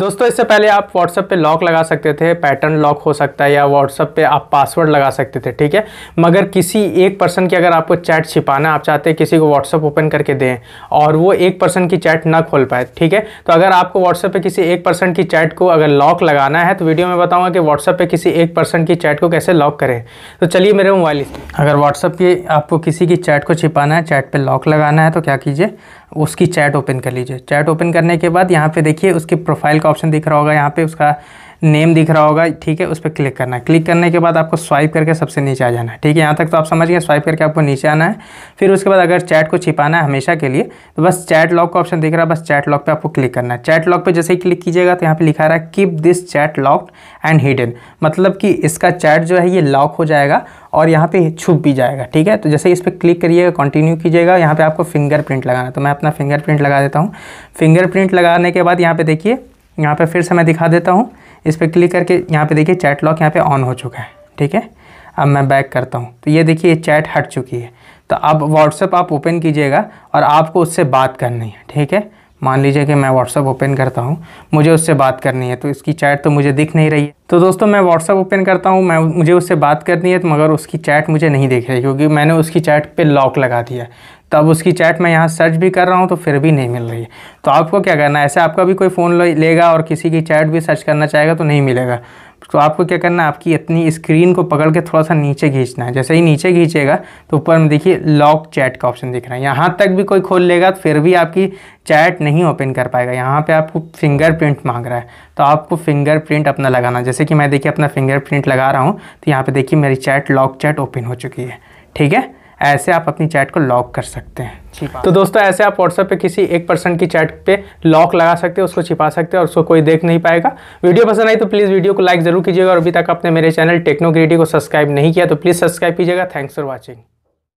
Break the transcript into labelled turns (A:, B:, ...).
A: दोस्तों इससे पहले आप WhatsApp पे लॉक लगा सकते थे पैटर्न लॉक हो सकता है या WhatsApp पे आप पासवर्ड लगा सकते थे ठीक है मगर किसी एक पर्सन की अगर आपको चैट छिपाना आप चाहते हैं किसी को WhatsApp ओपन करके दें और वो एक पर्सन की चैट ना खोल पाए ठीक है तो अगर आपको WhatsApp पर किसी एक पर्सन की चैट को अगर लॉक लगाना है तो वीडियो में बताऊँगा कि व्हाट्सएप पर किसी एक पर्सन की चैट को कैसे लॉक करें तो चलिए मेरे मोबाइल अगर व्हाट्सअप की आपको किसी की चैट को छिपाना है चैट पर लॉक लगाना है तो क्या कीजिए उसकी चैट ओपन कर लीजिए चैट ओपन करने के बाद यहाँ पे देखिए उसके प्रोफाइल का ऑप्शन दिख रहा होगा यहाँ पे उसका नेम दिख रहा होगा ठीक है उस पर क्लिक करना है क्लिक करने के बाद आपको स्वाइप करके सबसे नीचे आ जाना है ठीक है यहाँ तक तो आप समझ गए स्वाइप करके आपको नीचे आना है फिर उसके बाद अगर चैट को छिपाना है हमेशा के लिए तो बस चैट लॉक का ऑप्शन दिख रहा है बस चैट लॉक पर आपको क्लिक करना है चैट लॉक पर जैसे ही क्लिक कीजिएगा तो यहाँ पर लिखा रहा है keep this chat locked and hidden मतलब कि इसका चैट जो है ये लॉक हो जाएगा और यहाँ पे छुप भी जाएगा ठीक है तो जैसे इस पर क्लिक करिएगा कंटिन्यू कीजिएगा यहाँ पे आपको फिंगरप्रिंट लगाना तो मैं अपना फिंगरप्रिंट लगा देता हूँ फिंगरप्रिंट लगाने के बाद यहाँ पे देखिए यहाँ पे फिर से मैं दिखा देता हूँ इस पर क्लिक करके यहाँ पे देखिए चैट लॉक यहाँ पे ऑन हो चुका है ठीक है अब मैं बैक करता हूँ तो ये देखिए ये चैट हट चुकी है तो अब व्हाट्सएप आप ओपन कीजिएगा और आपको उससे बात करनी है ठीक है मान लीजिए कि मैं व्हाट्सअप ओपन करता हूँ मुझे उससे बात करनी है तो इसकी चैट तो मुझे दिख नहीं रही है तो दोस्तों मैं व्हाट्सअप ओपन करता हूँ मैं मुझे उससे बात करनी है तो मगर उसकी चैट मुझे नहीं दिख रही क्योंकि मैंने उसकी चैट पे लॉक लगा दिया तब तो उसकी चैट मैं यहाँ सर्च भी कर रहा हूँ तो फिर भी नहीं मिल रही है तो आपको क्या करना है ऐसे आपका भी कोई फ़ोन लेगा और किसी की चैट भी सर्च करना चाहेगा तो नहीं मिलेगा तो आपको क्या करना है आपकी इतनी स्क्रीन को पकड़ के थोड़ा सा नीचे खींचना है जैसे ही नीचे खींचेगा तो ऊपर में देखिए लॉक चैट का ऑप्शन दिख रहा है यहाँ तक भी कोई खोल लेगा तो फिर भी आपकी चैट नहीं ओपन कर पाएगा यहाँ पे आपको फिंगरप्रिंट मांग रहा है तो आपको फिंगरप्रिंट अपना लगाना जैसे कि मैं देखिए अपना फिंगरप्रिंट लगा रहा हूँ तो यहाँ पर देखिए मेरी चैट लॉक चैट ओपन हो चुकी है ठीक है ऐसे आप अपनी चैट को लॉक कर सकते हैं तो दोस्तों ऐसे आप व्हाट्सएप पे किसी एक पर्सन की चैट पे लॉक लगा सकते हैं उसको छिपा सकते हैं और उसको कोई देख नहीं पाएगा वीडियो पसंद आई तो प्लीज़ वीडियो को लाइक जरूर कीजिएगा और अभी तक आपने मेरे चैनल टेक्नोक्रेटी को सब्सक्राइब नहीं किया तो प्लीज़ सब्सक्राइब कीजिएगा थैंक्स फॉर वॉचिंग